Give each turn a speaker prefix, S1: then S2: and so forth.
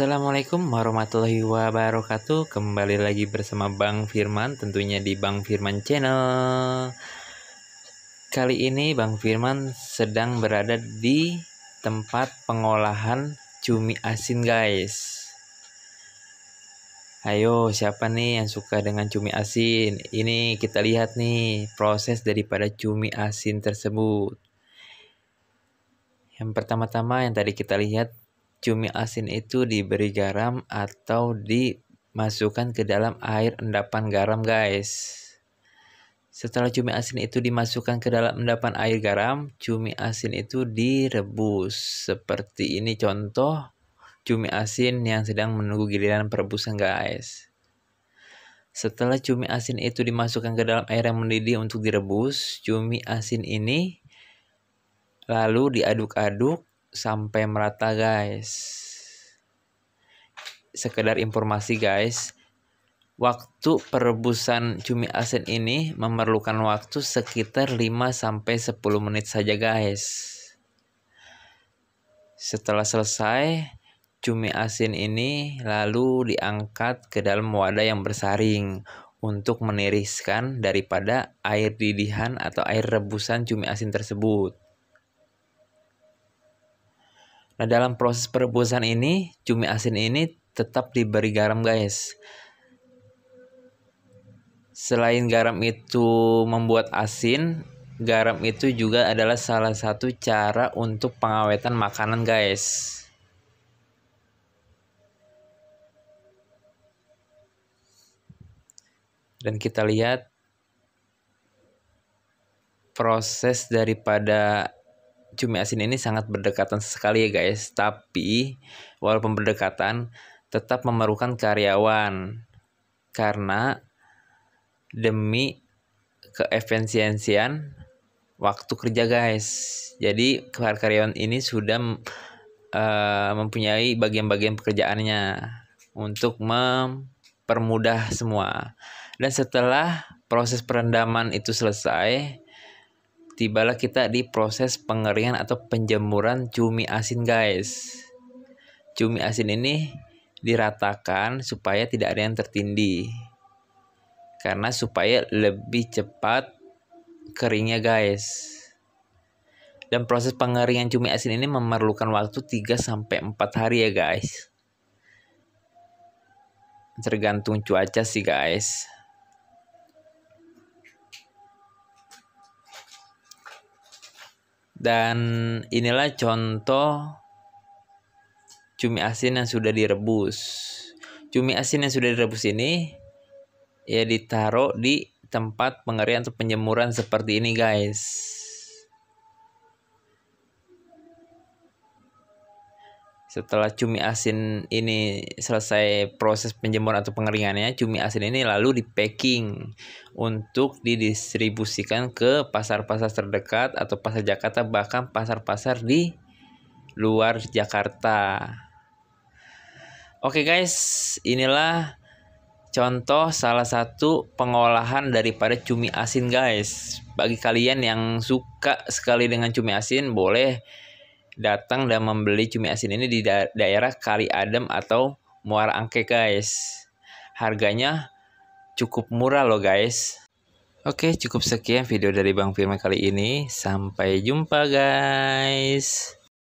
S1: Assalamualaikum warahmatullahi wabarakatuh Kembali lagi bersama Bang Firman Tentunya di Bang Firman Channel Kali ini Bang Firman sedang berada di tempat pengolahan cumi asin guys Ayo siapa nih yang suka dengan cumi asin Ini kita lihat nih proses daripada cumi asin tersebut Yang pertama-tama yang tadi kita lihat cumi asin itu diberi garam atau dimasukkan ke dalam air endapan garam guys. Setelah cumi asin itu dimasukkan ke dalam endapan air garam, cumi asin itu direbus. Seperti ini contoh cumi asin yang sedang menunggu giliran perebusan guys. Setelah cumi asin itu dimasukkan ke dalam air yang mendidih untuk direbus, cumi asin ini lalu diaduk-aduk sampai merata guys sekedar informasi guys waktu perebusan cumi asin ini memerlukan waktu sekitar 5 sampai 10 menit saja guys setelah selesai cumi asin ini lalu diangkat ke dalam wadah yang bersaring untuk meniriskan daripada air didihan atau air rebusan cumi asin tersebut Nah, dalam proses perebusan ini, cumi asin ini tetap diberi garam, guys. Selain garam itu membuat asin, garam itu juga adalah salah satu cara untuk pengawetan makanan, guys. Dan kita lihat proses daripada cumi asin ini sangat berdekatan sekali ya guys. Tapi walaupun berdekatan tetap memerlukan karyawan karena demi keefisiensian waktu kerja guys. Jadi karyawan ini sudah uh, mempunyai bagian-bagian pekerjaannya untuk mempermudah semua. Dan setelah proses perendaman itu selesai, tibalah kita di proses pengeringan atau penjemuran cumi asin guys. Cumi asin ini diratakan supaya tidak ada yang tertindih. Karena supaya lebih cepat keringnya guys. Dan proses pengeringan cumi asin ini memerlukan waktu 3 4 hari ya guys. Tergantung cuaca sih guys. Dan inilah contoh cumi asin yang sudah direbus. Cumi asin yang sudah direbus ini ya ditaruh di tempat pengeringan atau penjemuran seperti ini guys. Setelah cumi asin ini selesai proses penjemuran atau pengeringannya, cumi asin ini lalu di packing untuk didistribusikan ke pasar-pasar terdekat atau pasar Jakarta bahkan pasar-pasar di luar Jakarta. Oke guys, inilah contoh salah satu pengolahan daripada cumi asin guys. Bagi kalian yang suka sekali dengan cumi asin, boleh datang dan membeli cumi asin ini di da daerah Kali Adem atau Muara Angke guys. Harganya cukup murah loh guys. Oke cukup sekian video dari Bang Firman kali ini. Sampai jumpa guys.